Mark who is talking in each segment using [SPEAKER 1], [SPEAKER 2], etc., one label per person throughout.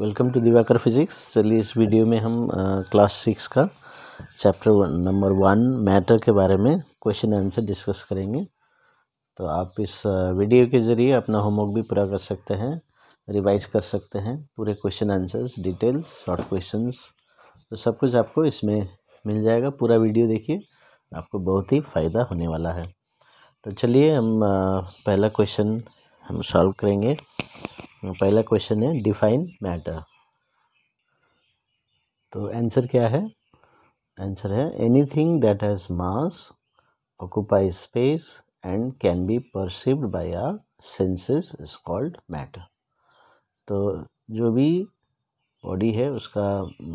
[SPEAKER 1] Welcome to Diwakar physics चलिए इस video में हम क्लास सिक्स का चैप्टर नंबर वन मैटर के बारे में क्वेश्चन आंसर डिस्कस करेंगे तो आप इस वीडियो के ज़रिए अपना होमवर्क भी पूरा कर सकते हैं रिवाइज कर सकते हैं पूरे question answers details short question तो सब कुछ आपको इसमें मिल जाएगा पूरा वीडियो देखिए आपको बहुत ही फ़ायदा होने वाला है तो चलिए हम पहला क्वेश्चन हम सॉल्व करेंगे हम्म, पहला क्वेश्चन है डिफाइन मैटर तो आंसर क्या है आंसर है anything that has mass occupy space and can be perceived by our senses is called matter तो जो भी बॉडी है उसका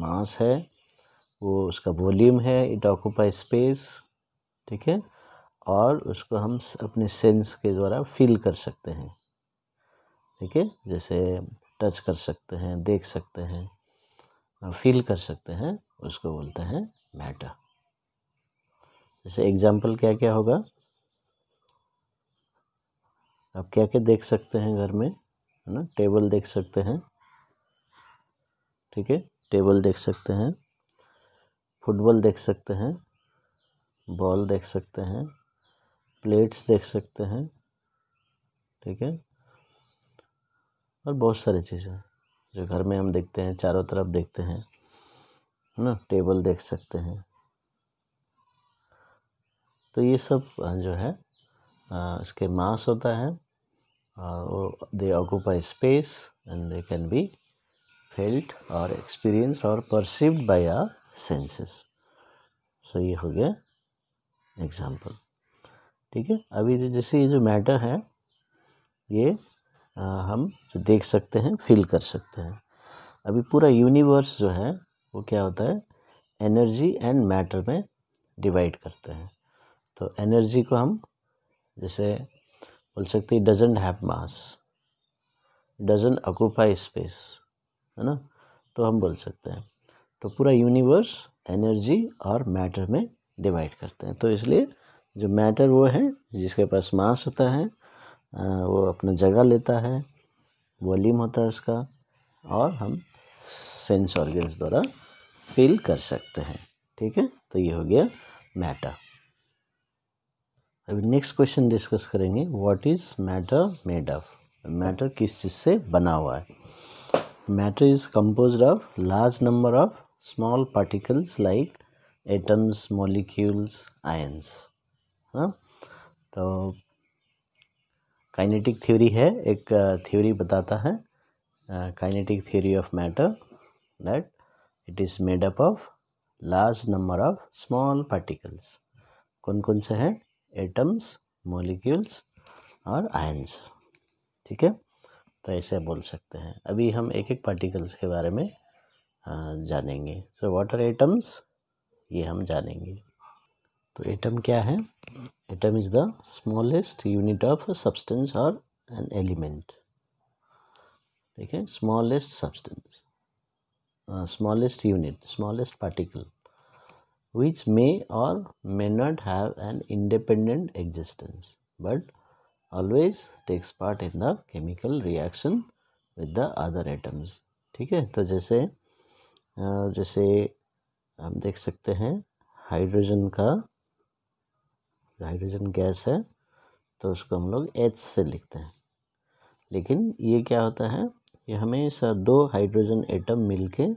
[SPEAKER 1] मास है वो उसका वॉल्यूम है इट ऑक्यूपाई स्पेस ठीक है और उसको हम अपने सेंस के द्वारा फील कर सकते हैं ठीक है जैसे टच कर सकते हैं देख सकते हैं फील कर सकते हैं उसको बोलते हैं मैटर जैसे एग्जाम्पल क्या क्या होगा आप क्या क्या देख सकते हैं घर में है ना टेबल देख सकते हैं ठीक है टेबल देख सकते हैं फुटबॉल देख सकते हैं बॉल देख सकते हैं प्लेट्स देख सकते हैं ठीक है और बहुत सारी चीज़ें जो घर में हम देखते हैं चारों तरफ देखते हैं है ना टेबल देख सकते हैं तो ये सब जो है इसके मास होता है और they occupy space and they can be felt और एक्सपीरियंस और perceived by our senses so ये हो गया एग्जाम्पल ठीक है अभी जैसे ये जो मैटर है ये हम जो देख सकते हैं फील कर सकते हैं अभी पूरा यूनिवर्स जो है वो क्या होता है एनर्जी एंड मैटर में डिवाइड करते हैं तो एनर्जी को हम जैसे बोल सकते हैं doesn't have mass doesn't occupy space है ना तो हम बोल सकते हैं तो पूरा यूनिवर्स एनर्जी और मैटर में डिवाइड करते हैं तो इसलिए जो मैटर वो है जिसके पास मास होता है वो अपना जगह लेता है वॉल्यूम होता है उसका और हम सेंस ऑर्गन्स द्वारा फील कर सकते हैं ठीक है तो ये हो गया मैटर अभी नेक्स्ट क्वेश्चन डिस्कस करेंगे what is matter made of matter किस चीज़ से बना हुआ है matter is compose of large number of small particles like atoms molecules ions हाँ तो काइनेटिक थ्योरी है एक थ्योरी बताता है kinetic theory of matter that it is made up of large number of small particles कौन कौन से हैं एटम्स मोलिक्यूल्स और आयंस ठीक है तो ऐसे बोल सकते हैं अभी हम एक एक पार्टिकल्स के बारे में जानेंगे सो वाटर एटम्स ये हम जानेंगे तो एटम क्या है atom is the smallest unit of substance और एन एलिमेंट ठीक है smallest substance smallest unit smallest particle which may और may not have an independent existence but always takes part in the chemical reaction with the other atoms ठीक है तो जैसे uh, जैसे हम देख सकते हैं हाइड्रोजन का हाइड्रोजन गैस है तो उसको हम लोग एच से लिखते हैं लेकिन ये क्या होता है ये हमेशा दो हाइड्रोजन एटम मिलके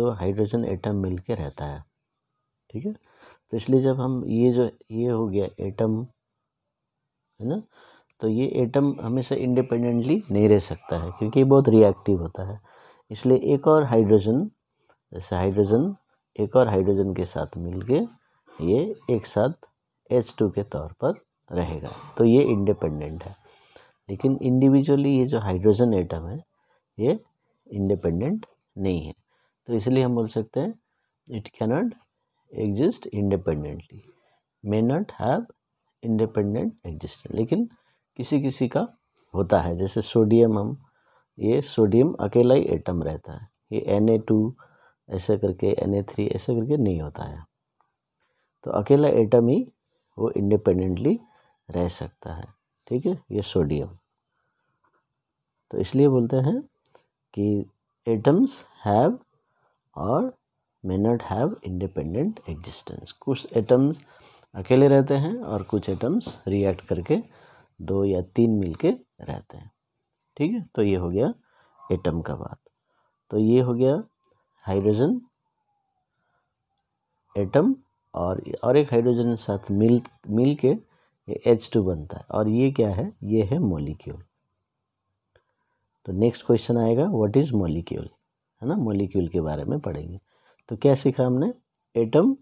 [SPEAKER 1] दो हाइड्रोजन एटम मिलके रहता है ठीक है तो इसलिए जब हम ये जो ये हो गया एटम है ना तो ये एटम हमेशा इंडिपेंडेंटली नहीं रह सकता है क्योंकि ये बहुत रिएक्टिव होता है इसलिए एक और हाइड्रोजन जैसे हाइड्रोजन एक और हाइड्रोजन के साथ मिलके ये एक साथ एच टू के तौर पर रहेगा तो ये इंडिपेंडेंट है लेकिन इंडिविजुअली ये जो हाइड्रोजन एटम है ये इंडिपेंडेंट नहीं है तो इसलिए हम बोल सकते हैं it cannot exist independently may not have independent existence लेकिन किसी किसी का होता है जैसे सोडियम हम ये सोडियम अकेला ही एटम रहता है ये एन ए टू ऐसे करके एन ए थ्री ऐसे करके नहीं होता है तो अकेला एटम ही वो इंडिपेंडेंटली रह सकता है ठीक है ये सोडियम तो इसलिए बोलते हैं कि एटम्स हैव और may not have independent existence कुछ एटम्स अकेले रहते हैं और कुछ एटम्स रिएक्ट करके दो या तीन मिलके रहते हैं ठीक है तो ये हो गया एटम का बात तो ये हो गया हाइड्रोजन एटम और और एक हाइड्रोजन के साथ मिल मिल के एच टू बनता है और ये क्या है ये है मोलिक्यूल तो नेक्स्ट क्वेश्चन आएगा व्हाट इज़ मोलिक्यूल है ना मोलिक्यूल के बारे में पढ़ेंगे तो क्या सीखा हमने atom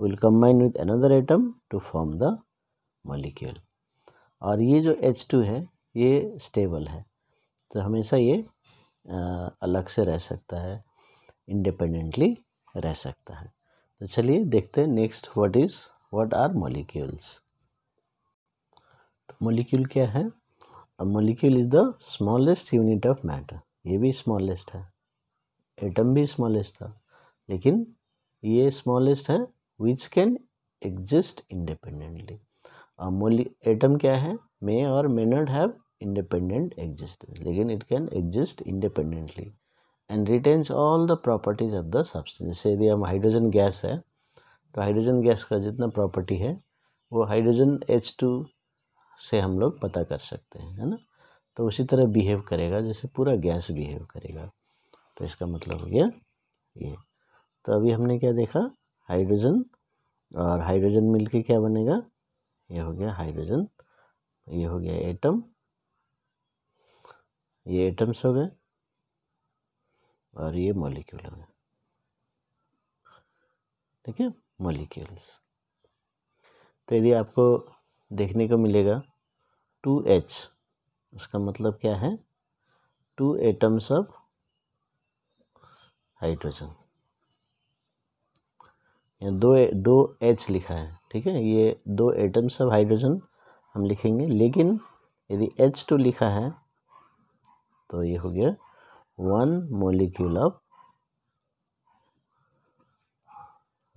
[SPEAKER 1] will combine with another atom to form the molecule और ये जो एच टू है ये स्टेबल है तो हमेशा ये आ, अलग से रह सकता है इंडिपेंडेंटली रह सकता है तो चलिए देखते हैं next what is what are molecules तो मॉलिक्यूल क्या है molecule is the smallest unit of matter ये भी स्मॉलेस्ट है एटम भी स्मॉलेस्ट था लेकिन ये स्मॉलेस्ट है which can exist independently atom क्या है मे और may not have independent existence लेकिन it can exist independently and retains all the properties of the substance जैसे यदि हम हाइड्रोजन गैस है तो हाइड्रोजन गैस का जितना प्रॉपर्टी है वो हाइड्रोजन एच टू से हम लोग पता कर सकते हैं है ना तो उसी तरह बिहेव करेगा जैसे पूरा गैस बिहेव करेगा तो इसका मतलब हो गया ये तो अभी हमने क्या देखा हाइड्रोजन और हाइड्रोजन मिलके क्या बनेगा ये हो गया हाइड्रोजन ये हो गया एटम ये एटम्स हो गए और ये मॉलिक्यूल हो गया ठीक है मॉलिक्यूल्स तो यदि आपको देखने को मिलेगा टू एच उसका मतलब क्या है टू एटम्स ऑफ हाइड्रोजन या दो दो एच लिखा है ठीक है ये दो एटम्स ऑफ हाइड्रोजन हम लिखेंगे लेकिन यदि एच टू लिखा है तो ये हो गया one molecule of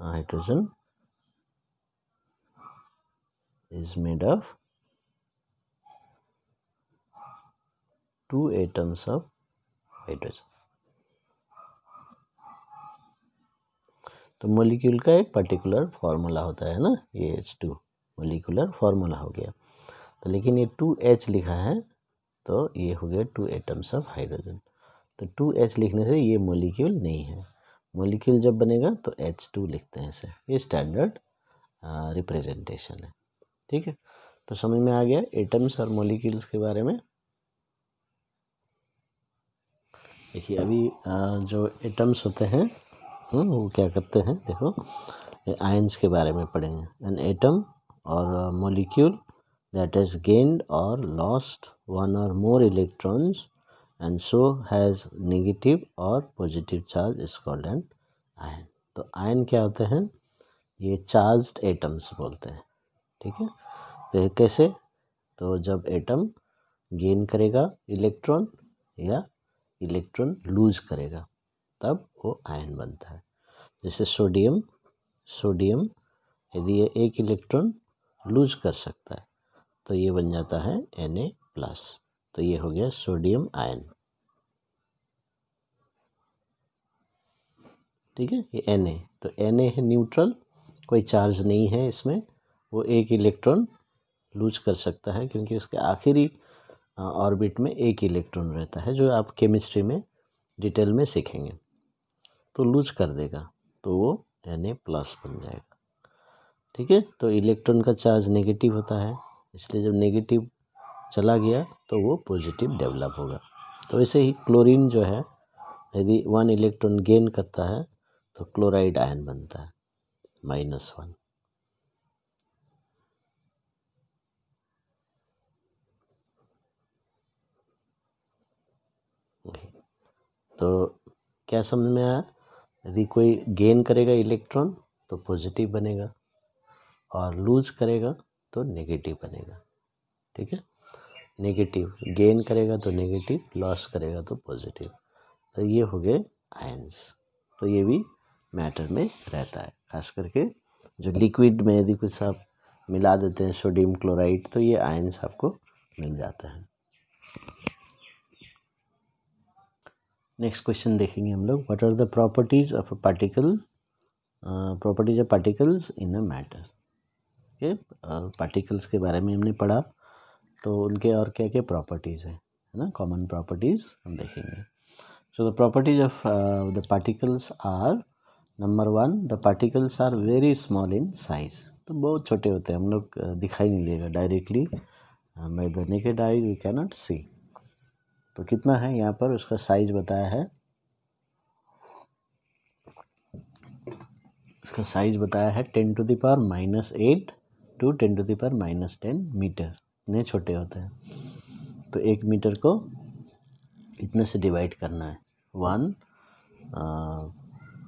[SPEAKER 1] hydrogen is made of two atoms of hydrogen तो मोलिक्यूल का एक पर्टिकुलर फॉर्मूला होता है ना ये एच टू मोलिकुलर फॉर्मूला हो गया तो लेकिन ये टू एच लिखा है तो ये हो गया टू एटम्स ऑफ हाइड्रोजन तो टू एच लिखने से ये मोलिक्यूल नहीं है मोलिक्यूल जब बनेगा तो एच टू लिखते हैं इसे ये स्टैंडर्ड रिप्रेजेंटेशन है ठीक है तो समझ में आ गया एटम्स और मोलिक्यूल्स के बारे में देखिए अभी आ, जो एटम्स होते हैं हाँ, वो क्या करते हैं देखो आयंस के बारे में पढ़ेंगे एन एटम और मोलिक्यूल दैट इज गेंड और लॉस्ट वन और more electrons and so has negative और positive charge is called an ion तो आयन क्या होते हैं ये चार्ज एटम्स बोलते हैं ठीक है तो कैसे तो जब एटम गेन करेगा इलेक्ट्रॉन या इलेक्ट्रॉन लूज करेगा तब वो आयन बनता है जैसे सोडियम सोडियम यदि ये एक इलेक्ट्रॉन लूज कर सकता है तो ये बन जाता है एन ए प्लस तो ये हो गया सोडियम आयन ठीक है ये एन ए तो एन ए है न्यूट्रल कोई चार्ज नहीं है इसमें वो एक इलेक्ट्रॉन लूज कर सकता है क्योंकि उसके आखिरी ऑर्बिट में एक इलेक्ट्रॉन रहता है जो आप केमिस्ट्री में डिटेल में सीखेंगे तो लूज कर देगा तो वो एन ए प्लस बन जाएगा ठीक है तो इलेक्ट्रॉन का चार्ज नेगेटिव होता है इसलिए जब नेगेटिव चला गया तो वो पॉजिटिव डेवलप होगा तो ऐसे ही क्लोरीन जो है यदि वन इलेक्ट्रॉन गेन करता है तो क्लोराइड आयन बनता है माइनस वन तो क्या समझ में आया यदि कोई गेन करेगा इलेक्ट्रॉन तो पॉजिटिव बनेगा और लूज करेगा तो नेगेटिव बनेगा ठीक है नेगेटिव गेन करेगा तो नेगेटिव लॉस करेगा तो पॉजिटिव तो ये हो गए आयंस तो ये भी मैटर में रहता है खास करके जो लिक्विड में यदि कुछ आप मिला देते हैं सोडियम क्लोराइड तो ये आयन्स आपको मिल जाता है नेक्स्ट क्वेश्चन देखेंगे हम लोग what are the properties of a particle properties of particles in a matter okay particles के बारे में हमने पढ़ा तो उनके और क्या क्या प्रॉपर्टीज़ हैं है ना कॉमन प्रॉपर्टीज़ हम देखेंगे so the properties of the particles are number one the particles are very small in size तो बहुत छोटे होते हैं हम लोग दिखाई नहीं देगा directly by the naked eye we cannot see तो कितना है यहाँ पर उसका साइज बताया है उसका साइज बताया है ten to the power minus eight to ten to the power minus ten metre इतने छोटे होते हैं तो एक मीटर को इतने से डिवाइड करना है वन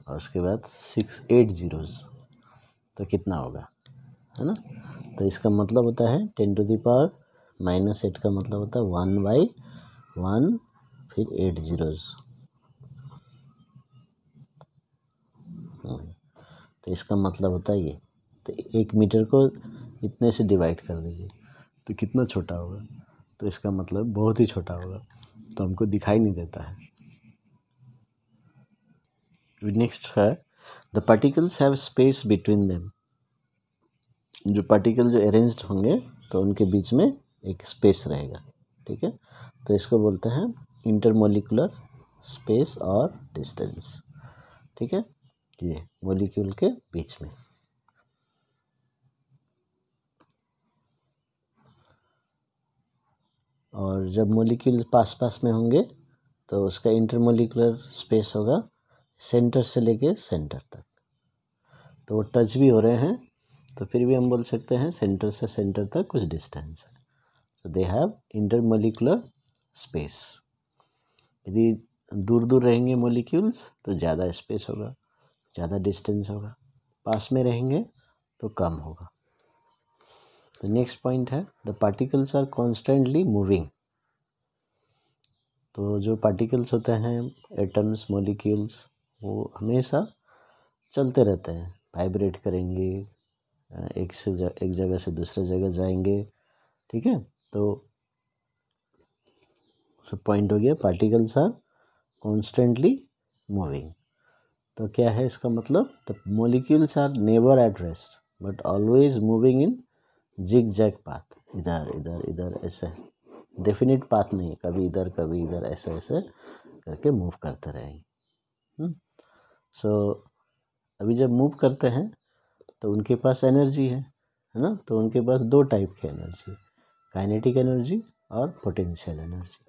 [SPEAKER 1] और उसके बाद सिक्स एट ज़ीरोज़ तो कितना होगा है ना तो इसका मतलब होता है ten to the power minus eight का मतलब होता है वन बाई वन फिर एट ज़ीरोज़ तो इसका मतलब होता है ये तो एक मीटर को इतने से डिवाइड कर दीजिए तो कितना छोटा होगा तो इसका मतलब बहुत ही छोटा होगा तो हमको दिखाई नहीं देता है नेक्स्ट है the particles have space between them जो पार्टिकल जो अरेंज्ड होंगे तो उनके बीच में एक स्पेस रहेगा ठीक है तो इसको बोलते हैं इंटरमोलिकुलर स्पेस और डिस्टेंस ठीक है ये मोलिक्यूल के बीच में और जब मोलिक्यूल पास पास में होंगे तो उसका इंटरमोलिकुलर स्पेस होगा सेंटर से लेके सेंटर तक तो वो टच भी हो रहे हैं तो फिर भी हम बोल सकते हैं सेंटर से सेंटर तक कुछ डिस्टेंस है तो दे हैव मोलिकुलर स्पेस यदि दूर दूर रहेंगे मोलिक्यूल्स तो ज़्यादा स्पेस होगा ज़्यादा डिस्टेंस होगा पास में रहेंगे तो कम होगा तो नेक्स्ट पॉइंट है the particles are constantly moving तो जो पार्टिकल्स होते हैं एटम्स मोलिक्यूल्स वो हमेशा चलते रहते हैं वाइब्रेट करेंगे एक से एक जगह से दूसरे जगह जाएंगे ठीक है तो सब पॉइंट हो गया पार्टिकल्स आर कॉन्स्टेंटली मूविंग तो क्या है इसका मतलब the molecules are never at rest but always moving in zig zag path इधर इधर इधर ऐसे डेफिनेट पाथ नहीं कभी इधर कभी इधर ऐसे ऐसे करके मूव करते रहेंगे हम्म। सो अभी जब मूव करते हैं तो उनके पास एनर्जी है है ना तो उनके पास दो टाइप की एनर्जी काइनेटिक एनर्जी और पोटेंशियल एनर्जी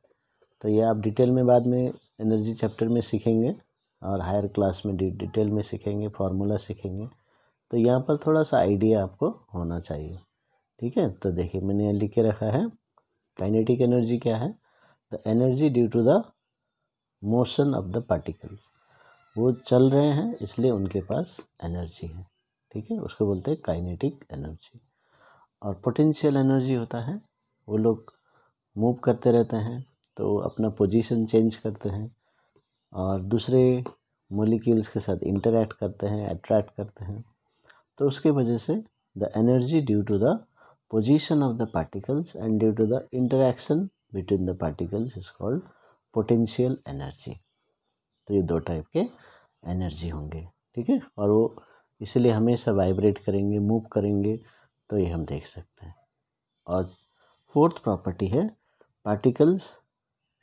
[SPEAKER 1] तो ये आप डिटेल में बाद में एनर्जी चैप्टर में सीखेंगे और हायर क्लास में डिटेल में सीखेंगे फार्मूला सीखेंगे तो यहाँ पर थोड़ा सा आइडिया आपको होना चाहिए ठीक है तो देखिए मैंने यहाँ लिख के रखा है काइनेटिक एनर्जी क्या है the energy due to the motion of the particles वो चल रहे हैं इसलिए उनके पास एनर्जी है ठीक है उसको बोलते हैं काइनेटिक एनर्जी और पोटेंशियल एनर्जी होता है वो लोग मूव करते रहते हैं तो अपना पोजीशन चेंज करते हैं और दूसरे मोलिक्यूल्स के साथ इंटरेक्ट करते हैं अट्रैक्ट करते हैं तो उसके वजह से the energy due to the position of the particles and due to the interaction between the particles is called potential energy तो ये दो टाइप के एनर्जी होंगे ठीक है और वो इसलिए हमेशा वाइब्रेट करेंगे मूव करेंगे तो ये हम देख सकते हैं और फोर्थ प्रॉपर्टी है पार्टिकल्स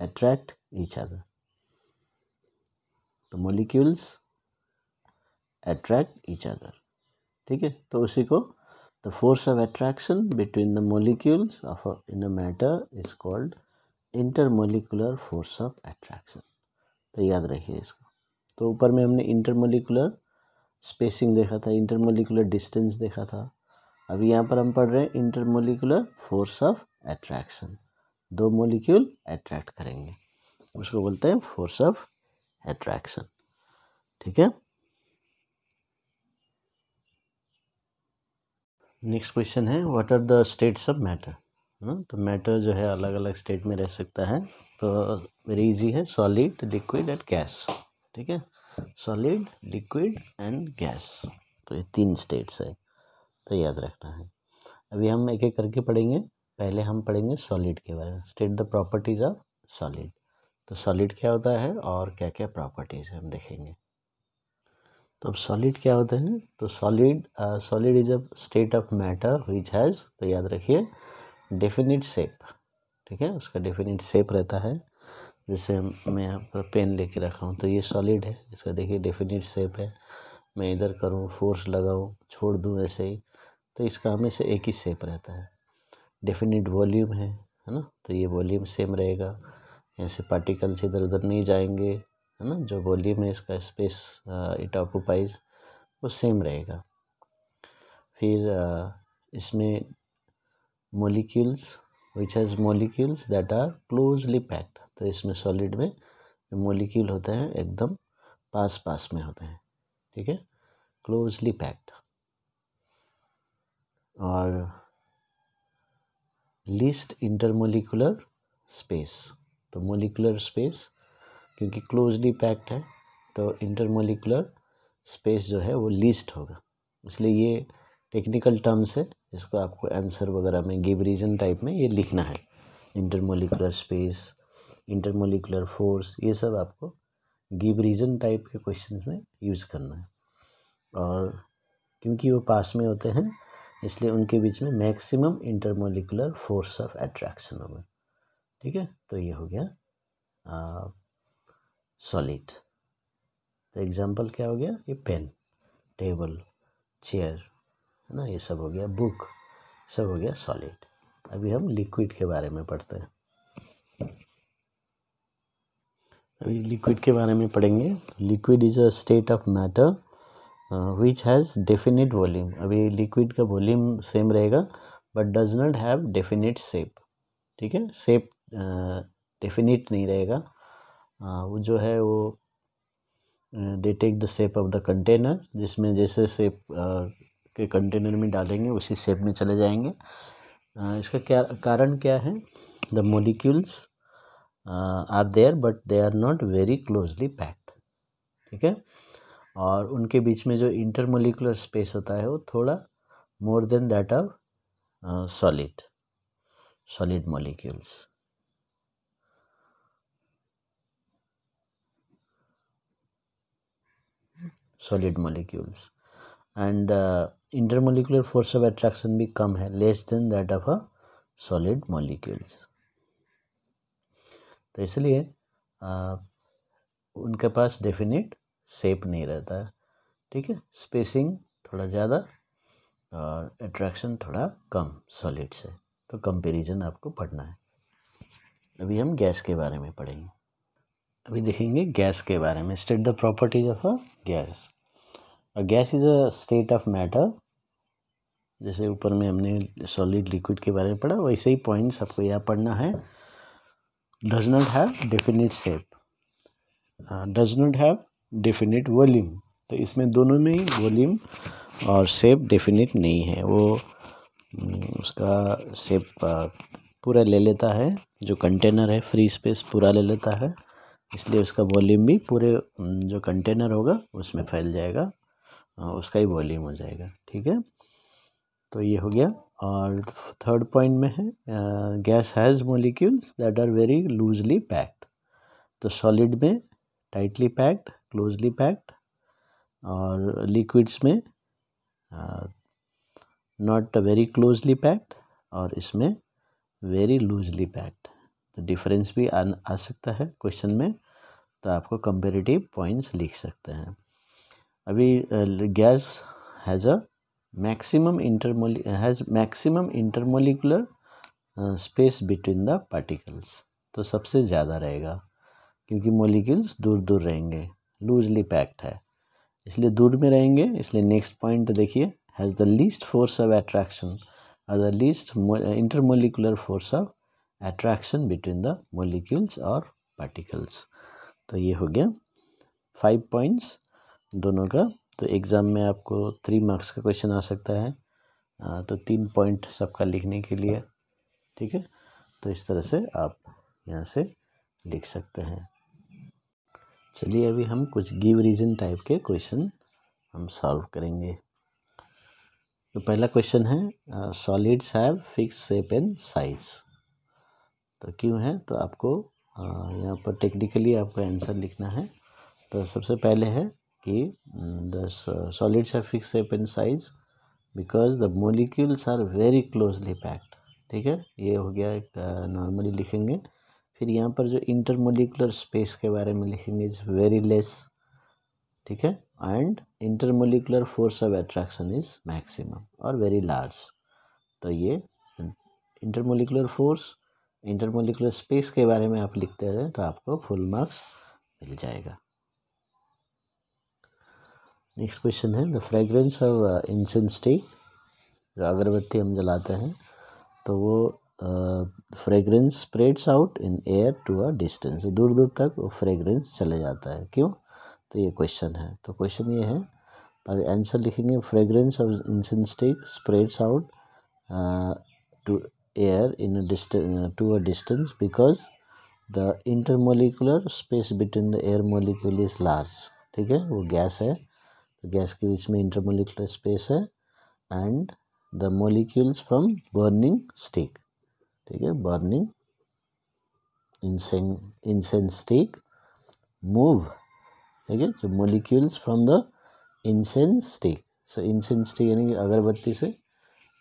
[SPEAKER 1] अट्रैक्ट ईच अदर तो मोलिक्यूल्स अट्रैक्ट ईच अदर ठीक है तो उसी को the force of attraction between the molecules of in a matter is called intermolecular force of attraction तो याद रखिए इसको तो ऊपर में हमने इंटरमोलिकुलर स्पेसिंग देखा था इंटरमोलिकुलर डिस्टेंस देखा था अभी यहाँ पर हम पढ़ रहे हैं इंटरमोलिकुलर फोर्स ऑफ एट्रैक्शन दो मोलिक्यूल एट्रैक्ट करेंगे उसको बोलते हैं फोर्स ऑफ एट्रैक्शन ठीक है नेक्स्ट क्वेश्चन है what are the states of matter तो मैटर जो है अलग अलग स्टेट में रह सकता है तो वेरी इजी है सॉलिड लिक्विड एंड गैस ठीक है सॉलिड लिक्विड एंड गैस तो ये तीन स्टेट्स है तो याद रखना है अभी हम एक एक करके पढ़ेंगे पहले हम पढ़ेंगे सॉलिड के बारे में state the properties of solid तो सॉलिड क्या होता है और क्या क्या प्रॉपर्टीज़ हम देखेंगे तो अब सॉलिड क्या होता है तो solid solid is a state of matter which has तो याद रखिए डेफिनेट शेप ठीक है उसका डेफिनेट सेप रहता है जैसे मैं यहाँ पर पेन लेके रखा हूँ तो ये सॉलिड है इसका देखिए डेफिनेट सेप है मैं इधर करूँ फोर्स लगाऊँ छोड़ दूँ ऐसे ही तो इसका हमेशा एक ही शेप रहता है डेफिनेट वॉल्यूम है है ना तो ये वॉल्यूम सेम रहेगा ऐसे पार्टिकल्स इधर उधर नहीं जाएंगे है ना जो वॉल्यूम है इसका स्पेस इट ऑक्यूपाइज वो सेम रहेगा फिर आ, इसमें molecules which has molecules that are closely packed तो इसमें सॉलिड में मोलिक्यूल होते हैं एकदम पास पास में होते हैं ठीक है क्लोजली पैक्ड और लिस्ट इंटरमोलिकुलर स्पेस तो मोलिकुलर स्पेस क्योंकि क्लोजली पैक्ड है तो इंटरमोलिकुलर स्पेस जो है वो लिस्ट होगा इसलिए ये टेक्निकल टर्म्स है इसका आपको आंसर वगैरह में गिव रीजन टाइप में ये लिखना है इंटरमोलिकुलर स्पेस इंटरमोलिकुलर फोर्स ये सब आपको गिव रीजन टाइप के क्वेश्चन में यूज़ करना है और क्योंकि वो पास में होते हैं इसलिए उनके बीच में maximum intermolecular force of attraction होगा ठीक है तो ये हो गया सॉलिड तो एग्जांपल क्या हो गया ये पेन टेबल चेयर है ना ये सब हो गया बुक सब हो गया सॉलिड अभी हम लिक्विड के बारे में पढ़ते हैं अभी लिक्विड के बारे में पढ़ेंगे liquid is a state of matter which has definite volume अभी लिक्विड का वॉल्यूम सेम रहेगा but does not have definite shape ठीक है शेप डेफिनेट uh, नहीं रहेगा uh, वो जो है वो they take the shape of the container जिसमें जैसे शेप के कंटेनर में डालेंगे उसी सेप में चले जाएंगे इसका क्या कारण क्या है the molecules are there but they are not very closely packed ठीक है और उनके बीच में जो मोलिकुलर स्पेस होता है वो थोड़ा more than that of solid solid molecules solid molecules and intermolecular force of attraction भी कम है less than that of a solid molecules तो इसलिए उनके पास डेफिनेट सेप नहीं रहता है ठीक है स्पेसिंग थोड़ा ज़्यादा और एट्रैक्शन थोड़ा कम सॉलिड से तो कंपेरिजन आपको पढ़ना है अभी हम गैस के बारे में पढ़ेंगे अभी देखेंगे गैस के बारे में state the properties of a gas gas is a state of matter जैसे ऊपर में हमने सॉलिड लिक्विड के बारे में पढ़ा वैसे ही पॉइंट्स आपको यह पढ़ना है does not have definite shape does not have definite volume तो इसमें दोनों में ही वॉल्यूम और सेप डेफिनेट नहीं है वो हम्म, उसका सेप uh, पूरा ले लेता है जो कंटेनर है फ्री स्पेस पूरा ले लेता है इसलिए उसका वॉल्यूम भी पूरे हम्म, जो कंटेनर होगा उसमें फैल जाएगा उसका ही वॉल्यूम हो जाएगा ठीक है तो ये हो गया और थर्ड पॉइंट में है gas has molecules that are very loosely packed तो सॉलिड में टाइटली पैक्ड क्लोजली पैक्ड और लिक्विड्स में नॉट वेरी क्लोजली पैक्ड और इसमें वेरी लूजली पैक्ड तो डिफरेंस भी आ, आ सकता है क्वेश्चन में तो आपको कंपेरेटिव पॉइंट्स लिख सकते हैं अभी gas has a maximum intermole has maximum intermolecular space between the particles तो सबसे ज़्यादा रहेगा क्योंकि मोलिक्यूल्स दूर दूर रहेंगे लूजली पैक्ड है इसलिए दूर में रहेंगे इसलिए नेक्स्ट पॉइंट देखिए has the least force of attraction और the least intermolecular force of attraction between the molecules और पार्टिकल्स तो ये हो गया फाइव पॉइंट्स दोनों का तो एग्ज़ाम में आपको थ्री मार्क्स का क्वेश्चन आ सकता है तो तीन पॉइंट सबका लिखने के लिए ठीक है तो इस तरह से आप यहाँ से लिख सकते हैं चलिए अभी हम कुछ गिव रीज़न टाइप के क्वेश्चन हम सॉल्व करेंगे तो पहला क्वेश्चन है solids have fix shape and size तो क्यों है तो आपको यहाँ पर टेक्निकली आपको आंसर लिखना है तो सबसे पहले है कि the mm, solids are fix shape and size because the molecules are very closely packed ठीक है ये हो गया एक नॉर्मली uh, लिखेंगे फिर यहाँ पर जो इंटरमोलिकुलर स्पेस के बारे में लिखेंगे इज़ वेरी लेस ठीक है and intermolecular force of attraction is maximum और वेरी लार्ज तो ये इंटरमोलिकुलर फोर्स इंटरमोलिकुलर स्पेस के बारे में आप लिखते रहे तो आपको फुल मार्क्स मिल जाएगा नेक्स्ट क्वेश्चन है द फ्रेगरेंस ऑफ इंसेंस जो अगरबत्ती हम जलाते हैं तो वो fragrance spreads out in air to a distance दूर दूर तक वो फ्रेगरेंस चले जाता है क्यों तो ये क्वेश्चन है तो क्वेश्चन ये है अभी आंसर लिखेंगे fragrance of incense T spreads out to air in to a distance because the intermolecular space between the air molecule is large ठीक है वो गैस है तो गैस के बीच में इंटरमोलिकुलर स्पेस है and the molecules from burning stick ठीक है burning incense incense stick move ठीक है जो molecules from the incense stick so incense stick यानी अगरबत्ती से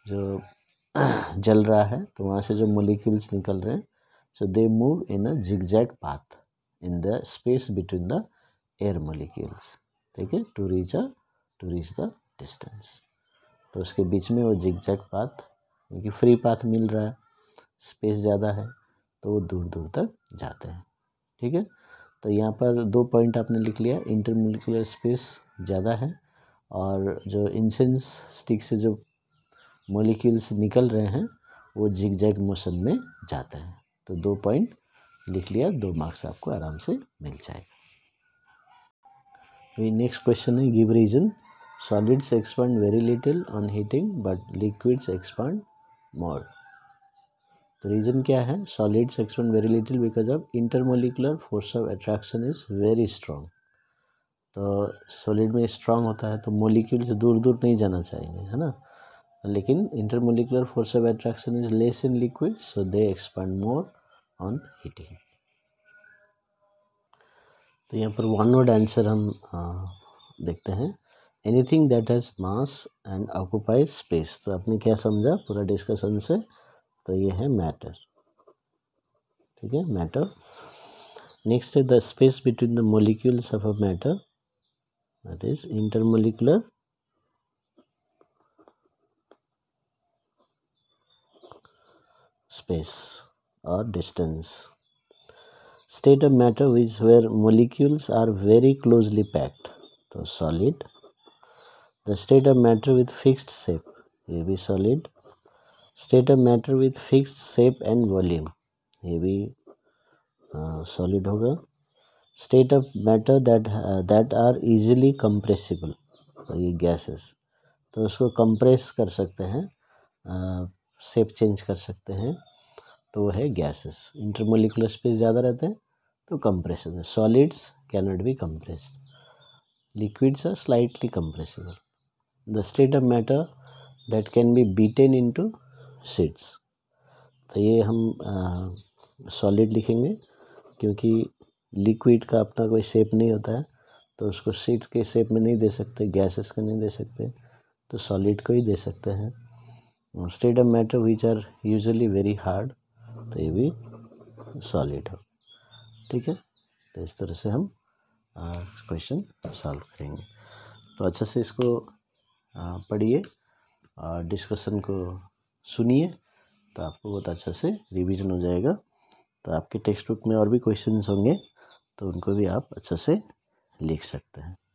[SPEAKER 1] जो जल रहा है तो वहाँ से जो मोलिक्यूल्स निकल रहे हैं so they move in a zigzag path in the space between the air molecules ठीक है to reach a to reach the distance तो उसके बीच में वो जिगजैग पाथ क्योंकि फ्री पाथ मिल रहा है स्पेस ज़्यादा है तो वो दूर दूर तक जाते हैं ठीक है तो यहाँ पर दो पॉइंट आपने लिख लिया इंटरमिलिकुलर स्पेस ज़्यादा है और जो इंसेंस स्टिक से जो मोलिक्यूल्स निकल रहे हैं वो जिगजैग मोशन में जाते हैं तो दो पॉइंट लिख लिया दो मार्क्स आपको आराम से मिल जाएगा नेक्स्ट क्वेश्चन है give reason solids expand very little on heating but liquids expand more तो रीज़न क्या है solids expand very little because of intermolecular force of attraction is very strong तो सॉलिड में स्ट्रॉन्ग होता है तो से दूर दूर नहीं जाना चाहिए है ना लेकिन intermolecular force of attraction is less in liquid so they expand more on heating तो यहाँ पर वन वर्ड आंसर हम देखते हैं anything that has mass and occupies space तो आपने क्या समझा पूरा डिस्कशन से तो ये है मैटर ठीक है मैटर नेक्स्ट है the space between the molecules of a matter that is intermolecular space और distance state of matter which where molecules are very closely packed तो solid the state of matter with fixed shape ये भी solid state of matter with fixed shape and volume ये भी solid होगा state of matter that that are easily compressible ये gases तो उसको compress कर सकते हैं सेप uh, चेंज कर सकते हैं तो वो है गैसेस इंटरमोलिकुलर स्पेस ज़्यादा रहते हैं तो कंप्रेशन है solids cannot be compress liquids are slightly compressible the state of matter that can be beaten into sheets तो ये हम सॉलिड लिखेंगे क्योंकि लिक्विड का अपना कोई शेप नहीं होता है तो उसको सीड्स के शेप में नहीं दे सकते गैसेस का नहीं दे सकते तो सॉलिड को ही दे सकते हैं state of matter which are usually very hard तो ये भी सॉलिड हो ठीक है तो इस तरह से हम क्वेश्चन सॉल्व करेंगे तो अच्छा से इसको पढ़िए और डिस्कशन को सुनिए तो आपको बहुत अच्छा से रिवीजन हो जाएगा तो आपके टेक्स्ट बुक में और भी क्वेश्चन होंगे तो उनको भी आप अच्छा से लिख सकते हैं